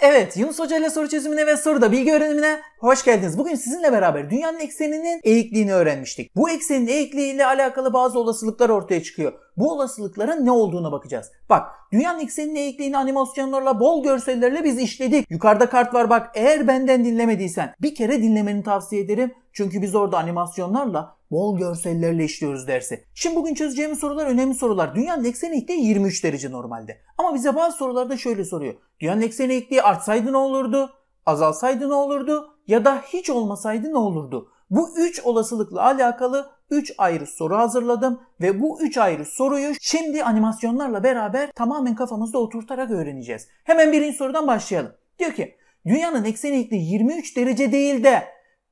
Evet, Yunus Hoca ile soru çözümüne ve da bilgi öğrenimine hoş geldiniz. Bugün sizinle beraber dünyanın ekseninin eğikliğini öğrenmiştik. Bu eksenin eğikliği ile alakalı bazı olasılıklar ortaya çıkıyor. Bu olasılıkların ne olduğuna bakacağız. Bak, dünyanın ekseninin eğikliğini animasyonlarla, bol görsellerle biz işledik. Yukarıda kart var bak, eğer benden dinlemediysen bir kere dinlemeni tavsiye ederim. Çünkü biz orada animasyonlarla Bol görsellerle işliyoruz dersi. Şimdi bugün çözeceğimiz sorular önemli sorular. Dünyanın eksen eğikliği 23 derece normalde. Ama bize bazı sorularda şöyle soruyor. Dünyanın eksen eğikliği artsaydı ne olurdu? Azalsaydı ne olurdu? Ya da hiç olmasaydı ne olurdu? Bu 3 olasılıkla alakalı 3 ayrı soru hazırladım ve bu 3 ayrı soruyu şimdi animasyonlarla beraber tamamen kafamızda oturtarak öğreneceğiz. Hemen birinci sorudan başlayalım. Diyor ki dünyanın eksen eğikliği 23 derece değil de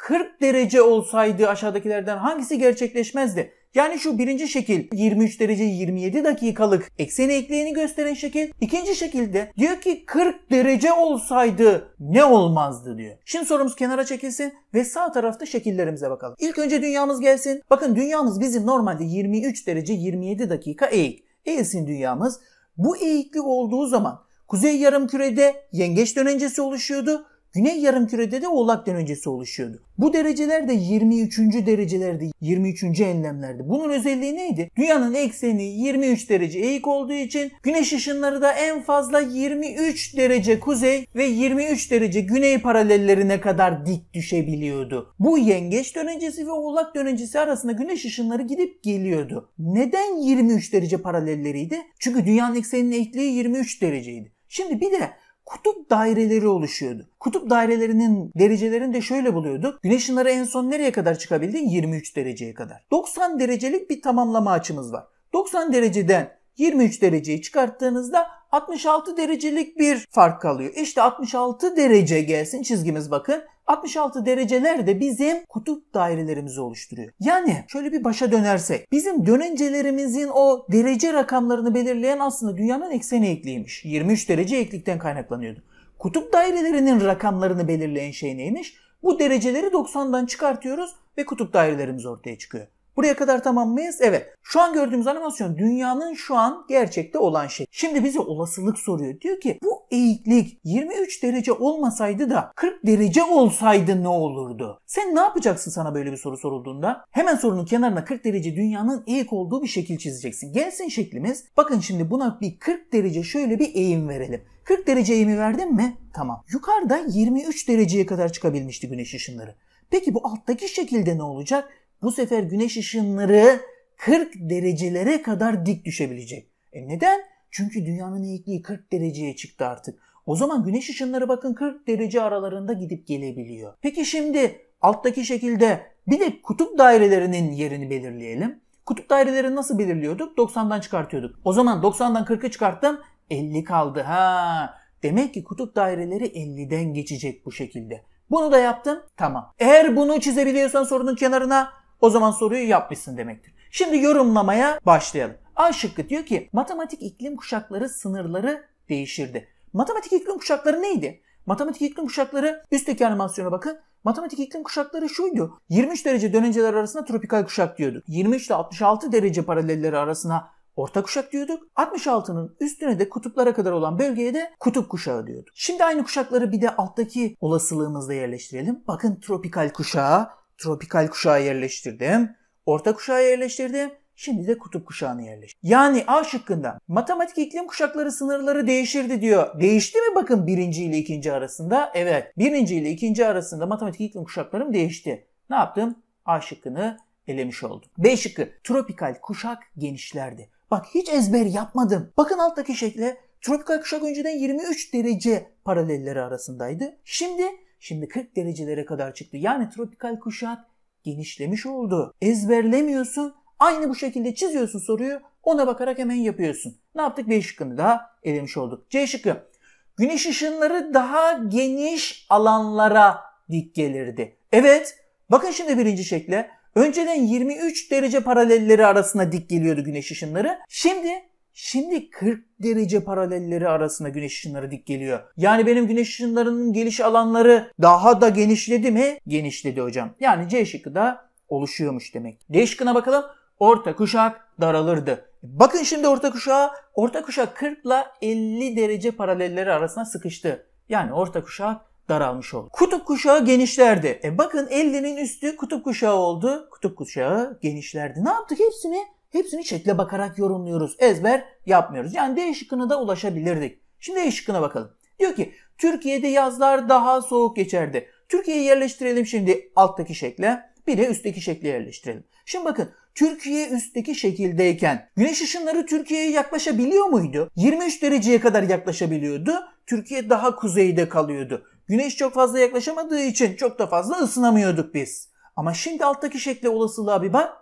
40 derece olsaydı aşağıdakilerden hangisi gerçekleşmezdi? Yani şu birinci şekil 23 derece 27 dakikalık ekseni ekleğini gösteren şekil. İkinci şekilde diyor ki 40 derece olsaydı ne olmazdı diyor. Şimdi sorumuz kenara çekilsin ve sağ tarafta şekillerimize bakalım. İlk önce dünyamız gelsin. Bakın dünyamız bizim normalde 23 derece 27 dakika eğik. Eğilsin dünyamız. Bu eğiklik olduğu zaman kuzey yarım kürede yengeç dönencesi oluşuyordu. Güney Yarım Kürede de oğlak dönencesi oluşuyordu. Bu dereceler de 23. derecelerdi, 23. enlemlerdi. Bunun özelliği neydi? Dünyanın ekseni 23 derece eğik olduğu için güneş ışınları da en fazla 23 derece kuzey ve 23 derece güney paralellerine kadar dik düşebiliyordu. Bu yengeç dönencesi ve oğlak dönencesi arasında güneş ışınları gidip geliyordu. Neden 23 derece paralelleriydi? Çünkü dünyanın ekseninin eğikliği 23 dereceydi. Şimdi bir de kutup daireleri oluşuyordu. Kutup dairelerinin derecelerini de şöyle buluyorduk. Güneş ışınları en son nereye kadar çıkabildi? 23 dereceye kadar. 90 derecelik bir tamamlama açımız var. 90 dereceden 23 dereceyi çıkarttığınızda 66 derecelik bir fark kalıyor. İşte 66 derece gelsin çizgimiz bakın. 66 dereceler de bizim kutup dairelerimizi oluşturuyor. Yani şöyle bir başa dönersek bizim dönencelerimizin o derece rakamlarını belirleyen aslında dünyanın ekseni ekliymiş. 23 derece eklikten kaynaklanıyordu. Kutup dairelerinin rakamlarını belirleyen şey neymiş? Bu dereceleri 90'dan çıkartıyoruz ve kutup dairelerimiz ortaya çıkıyor. Buraya kadar tamam mıyız? Evet. Şu an gördüğümüz animasyon dünyanın şu an gerçekte olan şey. Şimdi bize olasılık soruyor. Diyor ki bu eğiklik 23 derece olmasaydı da 40 derece olsaydı ne olurdu? Sen ne yapacaksın sana böyle bir soru sorulduğunda? Hemen sorunun kenarına 40 derece dünyanın eğik olduğu bir şekil çizeceksin. Gelsin şeklimiz. Bakın şimdi buna bir 40 derece şöyle bir eğim verelim. 40 derece eğimi verdim mi? Tamam. Yukarıda 23 dereceye kadar çıkabilmişti güneş ışınları. Peki bu alttaki şekilde ne olacak? bu sefer güneş ışınları 40 derecelere kadar dik düşebilecek. E neden? Çünkü dünyanın eğikliği 40 dereceye çıktı artık. O zaman güneş ışınları bakın 40 derece aralarında gidip gelebiliyor. Peki şimdi alttaki şekilde bir de kutup dairelerinin yerini belirleyelim. Kutup dairelerini nasıl belirliyorduk? 90'dan çıkartıyorduk. O zaman 90'dan 40'ı çıkarttım 50 kaldı. Ha demek ki kutup daireleri 50'den geçecek bu şekilde. Bunu da yaptım. Tamam. Eğer bunu çizebiliyorsan sorunun kenarına o zaman soruyu yapmışsın demektir. Şimdi yorumlamaya başlayalım. A şıkkı diyor ki matematik iklim kuşakları sınırları değişirdi. Matematik iklim kuşakları neydi? Matematik iklim kuşakları üstteki animasyona bakın. Matematik iklim kuşakları şuydu. 23 derece dönenceler arasında tropikal kuşak diyorduk. 23 ile 66 derece paralelleri arasına orta kuşak diyorduk. 66'nın üstüne de kutuplara kadar olan bölgeye de kutup kuşağı diyorduk. Şimdi aynı kuşakları bir de alttaki olasılığımızda yerleştirelim. Bakın tropikal kuşağı tropikal kuşağı yerleştirdim. Orta kuşağı yerleştirdim. Şimdi de kutup kuşağını yerleştirdim. Yani A şıkkında matematik iklim kuşakları sınırları değişirdi diyor. Değişti mi bakın birinci ile ikinci arasında? Evet. Birinci ile ikinci arasında matematik iklim kuşaklarım değişti. Ne yaptım? A şıkkını elemiş oldum. B şıkkı tropikal kuşak genişlerdi. Bak hiç ezber yapmadım. Bakın alttaki şekle tropikal kuşak önceden 23 derece paralelleri arasındaydı. Şimdi Şimdi 40 derecelere kadar çıktı. Yani tropikal kuşak genişlemiş oldu. Ezberlemiyorsun. Aynı bu şekilde çiziyorsun soruyu. Ona bakarak hemen yapıyorsun. Ne yaptık? B şıkkını daha elemiş olduk. C şıkkı. Güneş ışınları daha geniş alanlara dik gelirdi. Evet. Bakın şimdi birinci şekle. Önceden 23 derece paralelleri arasında dik geliyordu güneş ışınları. Şimdi Şimdi 40 derece paralelleri arasında güneş ışınları dik geliyor. Yani benim güneş ışınlarının geliş alanları daha da genişledi mi? Genişledi hocam. Yani C şıkkı da oluşuyormuş demek. D şıkkına bakalım. Orta kuşak daralırdı. Bakın şimdi orta kuşağa. Orta kuşak 40 ile 50 derece paralelleri arasına sıkıştı. Yani orta kuşak daralmış oldu. Kutup kuşağı genişlerdi. E bakın 50'nin üstü kutup kuşağı oldu. Kutup kuşağı genişlerdi. Ne yaptık hepsini? Hepsini şekle bakarak yorumluyoruz. Ezber yapmıyoruz. Yani D şıkkına da ulaşabilirdik. Şimdi E şıkkına bakalım. Diyor ki Türkiye'de yazlar daha soğuk geçerdi. Türkiye'yi yerleştirelim şimdi alttaki şekle. Bir de üstteki şekle yerleştirelim. Şimdi bakın Türkiye üstteki şekildeyken güneş ışınları Türkiye'ye yaklaşabiliyor muydu? 23 dereceye kadar yaklaşabiliyordu. Türkiye daha kuzeyde kalıyordu. Güneş çok fazla yaklaşamadığı için çok da fazla ısınamıyorduk biz. Ama şimdi alttaki şekle olasılığa bir bak.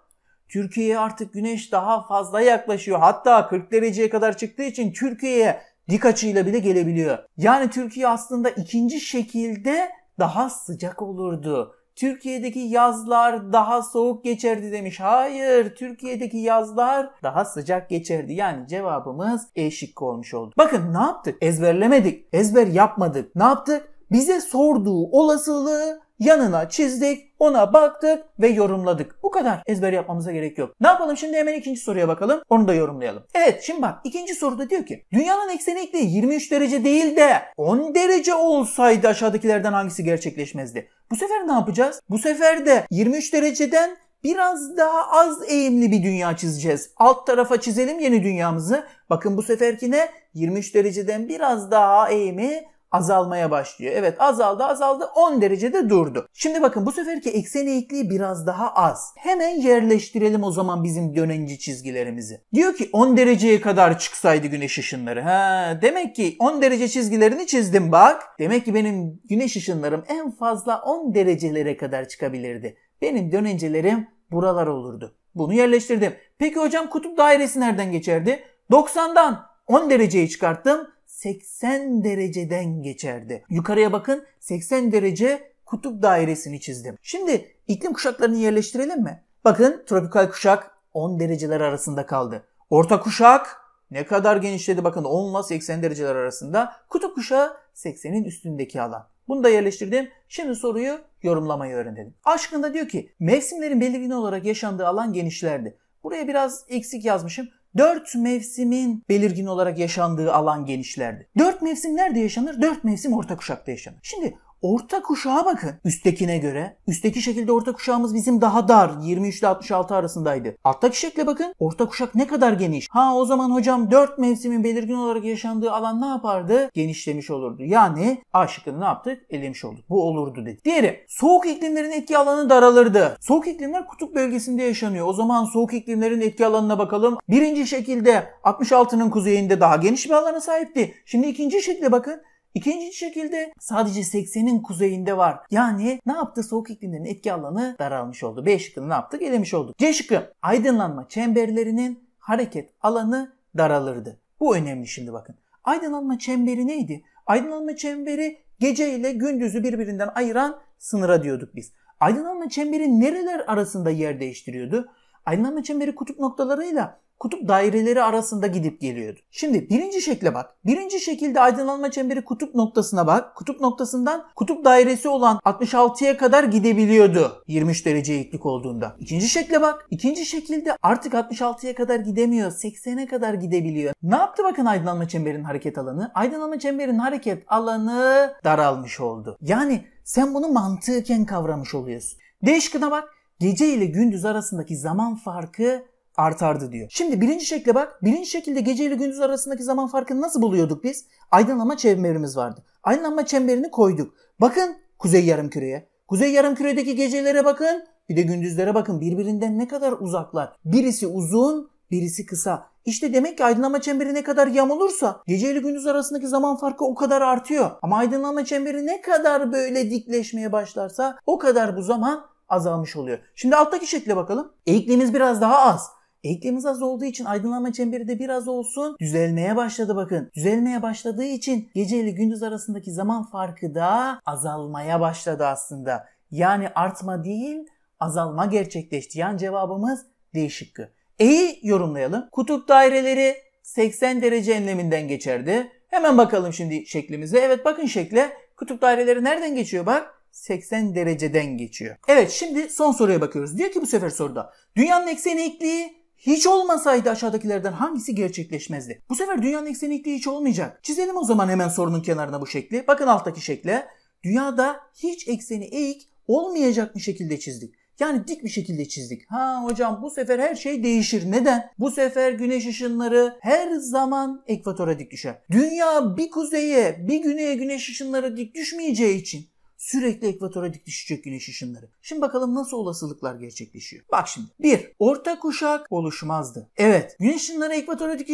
Türkiye'ye artık güneş daha fazla yaklaşıyor. Hatta 40 dereceye kadar çıktığı için Türkiye'ye dik açıyla bile gelebiliyor. Yani Türkiye aslında ikinci şekilde daha sıcak olurdu. Türkiye'deki yazlar daha soğuk geçerdi demiş. Hayır, Türkiye'deki yazlar daha sıcak geçerdi. Yani cevabımız E şıkkı olmuş oldu. Bakın ne yaptık? Ezberlemedik, ezber yapmadık. Ne yaptık? Bize sorduğu olasılığı yanına çizdik, ona baktık ve yorumladık. Bu kadar ezber yapmamıza gerek yok. Ne yapalım şimdi hemen ikinci soruya bakalım. Onu da yorumlayalım. Evet şimdi bak ikinci soruda diyor ki dünyanın ekseni ekliği 23 derece değil de 10 derece olsaydı aşağıdakilerden hangisi gerçekleşmezdi? Bu sefer ne yapacağız? Bu sefer de 23 dereceden biraz daha az eğimli bir dünya çizeceğiz. Alt tarafa çizelim yeni dünyamızı. Bakın bu seferkine 23 dereceden biraz daha eğimi azalmaya başlıyor. Evet azaldı azaldı 10 derecede durdu. Şimdi bakın bu seferki eksen eğikliği biraz daha az. Hemen yerleştirelim o zaman bizim dönenci çizgilerimizi. Diyor ki 10 dereceye kadar çıksaydı güneş ışınları. Ha, demek ki 10 derece çizgilerini çizdim bak. Demek ki benim güneş ışınlarım en fazla 10 derecelere kadar çıkabilirdi. Benim dönencelerim buralar olurdu. Bunu yerleştirdim. Peki hocam kutup dairesi nereden geçerdi? 90'dan 10 dereceyi çıkarttım. 80 dereceden geçerdi. Yukarıya bakın 80 derece kutup dairesini çizdim. Şimdi iklim kuşaklarını yerleştirelim mi? Bakın tropikal kuşak 10 dereceler arasında kaldı. Orta kuşak ne kadar genişledi bakın 10 ile 80 dereceler arasında. Kutup kuşağı 80'in üstündeki alan. Bunu da yerleştirdim. Şimdi soruyu yorumlamayı öğrenelim. Aşkında diyor ki mevsimlerin belirgin olarak yaşandığı alan genişlerdi. Buraya biraz eksik yazmışım. Dört mevsimin belirgin olarak yaşandığı alan genişlerdi. Dört mevsim nerede yaşanır? Dört mevsim orta kuşakta yaşanır. Şimdi Orta kuşağa bakın. Üsttekine göre. Üstteki şekilde orta kuşağımız bizim daha dar. 23 ile 66 arasındaydı. Alttaki şekle bakın. Orta kuşak ne kadar geniş. Ha o zaman hocam 4 mevsimin belirgin olarak yaşandığı alan ne yapardı? Genişlemiş olurdu. Yani A şıkkını ne yaptık? Elemiş olduk. Bu olurdu dedi. Diğeri soğuk iklimlerin etki alanı daralırdı. Soğuk iklimler kutup bölgesinde yaşanıyor. O zaman soğuk iklimlerin etki alanına bakalım. Birinci şekilde 66'nın kuzeyinde daha geniş bir alana sahipti. Şimdi ikinci şekle bakın. İkinci şekilde sadece 80'in kuzeyinde var. Yani ne yaptı? Soğuk iklimlerin etki alanı daralmış oldu. B şıkkını ne yaptı? Gelemiş olduk. C şıkkı aydınlanma çemberlerinin hareket alanı daralırdı. Bu önemli şimdi bakın. Aydınlanma çemberi neydi? Aydınlanma çemberi gece ile gündüzü birbirinden ayıran sınıra diyorduk biz. Aydınlanma çemberi nereler arasında yer değiştiriyordu? Aydınlanma çemberi kutup noktalarıyla kutup daireleri arasında gidip geliyordu. Şimdi birinci şekle bak. Birinci şekilde aydınlanma çemberi kutup noktasına bak. Kutup noktasından kutup dairesi olan 66'ya kadar gidebiliyordu 23 derece eğiklik olduğunda. İkinci şekle bak. İkinci şekilde artık 66'ya kadar gidemiyor. 80'e kadar gidebiliyor. Ne yaptı bakın aydınlanma çemberinin hareket alanı? Aydınlanma çemberinin hareket alanı daralmış oldu. Yani sen bunu mantıken kavramış oluyorsun. Değişkine bak. Gece ile gündüz arasındaki zaman farkı artardı diyor. Şimdi birinci şekle bak. Birinci şekilde gece ile gündüz arasındaki zaman farkını nasıl buluyorduk biz? Aydınlanma çemberimiz vardı. Aydınlanma çemberini koyduk. Bakın kuzey yarım küreye, Kuzey yarım yarımküredeki gecelere bakın. Bir de gündüzlere bakın. Birbirinden ne kadar uzaklar. Birisi uzun, birisi kısa. İşte demek ki aydınlanma çemberi ne kadar yamulursa gece ile gündüz arasındaki zaman farkı o kadar artıyor. Ama aydınlanma çemberi ne kadar böyle dikleşmeye başlarsa o kadar bu zaman azalmış oluyor. Şimdi alttaki şekle bakalım. Eğikliğimiz biraz daha az. İklimiz az olduğu için aydınlanma çemberi de biraz olsun düzelmeye başladı bakın. Düzelmeye başladığı için gece ile gündüz arasındaki zaman farkı da azalmaya başladı aslında. Yani artma değil azalma gerçekleşti. Yani cevabımız D şıkkı. E'yi yorumlayalım. Kutup daireleri 80 derece enleminden geçerdi. Hemen bakalım şimdi şeklimize. Evet bakın şekle. Kutup daireleri nereden geçiyor bak? 80 dereceden geçiyor. Evet şimdi son soruya bakıyoruz. Diyor ki bu sefer soruda dünyanın ekseni ekliği hiç olmasaydı aşağıdakilerden hangisi gerçekleşmezdi? Bu sefer dünyanın eksenikliği hiç olmayacak. Çizelim o zaman hemen sorunun kenarına bu şekli. Bakın alttaki şekle. Dünyada hiç ekseni eğik olmayacak bir şekilde çizdik. Yani dik bir şekilde çizdik. Ha hocam bu sefer her şey değişir. Neden? Bu sefer güneş ışınları her zaman ekvatora dik düşer. Dünya bir kuzeye bir güneye güneş ışınları dik düşmeyeceği için Sürekli ekvatora dik düşecek güneş ışınları. Şimdi bakalım nasıl olasılıklar gerçekleşiyor. Bak şimdi. 1. Orta kuşak oluşmazdı. Evet. Güneş ışınları ekvatora dik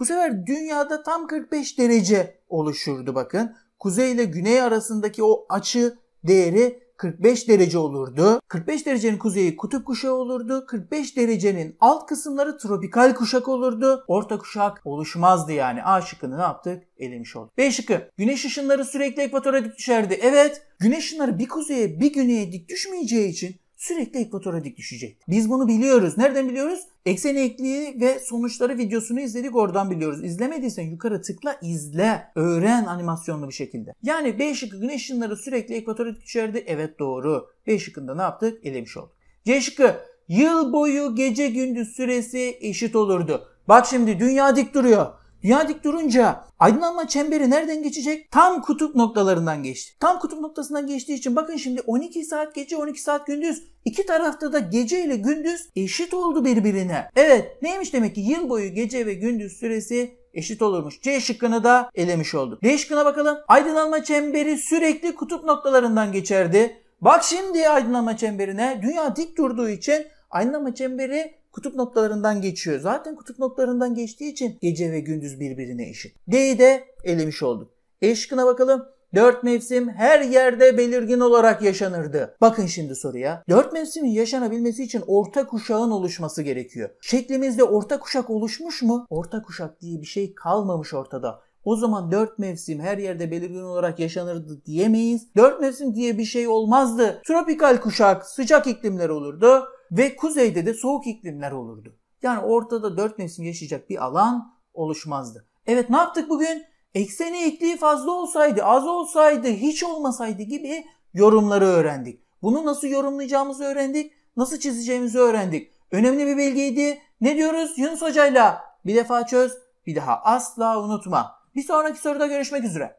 Bu sefer dünyada tam 45 derece oluşurdu bakın. Kuzey ile güney arasındaki o açı değeri 45 derece olurdu. 45 derecenin kuzeyi kutup kuşağı olurdu. 45 derecenin alt kısımları tropikal kuşak olurdu. Orta kuşak oluşmazdı yani. A şıkkını ne yaptık? Elemiş olduk. B şıkkı. Güneş ışınları sürekli ekvatora dik düşerdi. Evet. Güneş ışınları bir kuzeye bir güneye dik düşmeyeceği için sürekli ekvatora dik düşecek. Biz bunu biliyoruz. Nereden biliyoruz? Eksen ekliği ve sonuçları videosunu izledik oradan biliyoruz. İzlemediysen yukarı tıkla izle. Öğren animasyonlu bir şekilde. Yani B şıkkı güneş ışınları sürekli ekvatora dik düşerdi. Evet doğru. B şıkkında ne yaptık? Elemiş olduk. C şıkkı yıl boyu gece gündüz süresi eşit olurdu. Bak şimdi dünya dik duruyor. Dünya dik durunca aydınlanma çemberi nereden geçecek? Tam kutup noktalarından geçti. Tam kutup noktasından geçtiği için bakın şimdi 12 saat gece 12 saat gündüz iki tarafta da gece ile gündüz eşit oldu birbirine. Evet neymiş demek ki yıl boyu gece ve gündüz süresi eşit olurmuş. C şıkkını da elemiş olduk. D şıkkına bakalım. Aydınlanma çemberi sürekli kutup noktalarından geçerdi. Bak şimdi aydınlanma çemberine dünya dik durduğu için aydınlanma çemberi kutup noktalarından geçiyor. Zaten kutup noktalarından geçtiği için gece ve gündüz birbirine eşit. D'yi de elemiş olduk. E şıkkına bakalım. Dört mevsim her yerde belirgin olarak yaşanırdı. Bakın şimdi soruya. Dört mevsimin yaşanabilmesi için orta kuşağın oluşması gerekiyor. Şeklimizde orta kuşak oluşmuş mu? Orta kuşak diye bir şey kalmamış ortada. O zaman dört mevsim her yerde belirgin olarak yaşanırdı diyemeyiz. Dört mevsim diye bir şey olmazdı. Tropikal kuşak sıcak iklimler olurdu. Ve kuzeyde de soğuk iklimler olurdu. Yani ortada dört mevsim yaşayacak bir alan oluşmazdı. Evet ne yaptık bugün? Ekseni ekliği fazla olsaydı, az olsaydı, hiç olmasaydı gibi yorumları öğrendik. Bunu nasıl yorumlayacağımızı öğrendik, nasıl çizeceğimizi öğrendik. Önemli bir bilgiydi. Ne diyoruz Yunus Hoca'yla? Bir defa çöz, bir daha asla unutma. Bir sonraki soruda görüşmek üzere.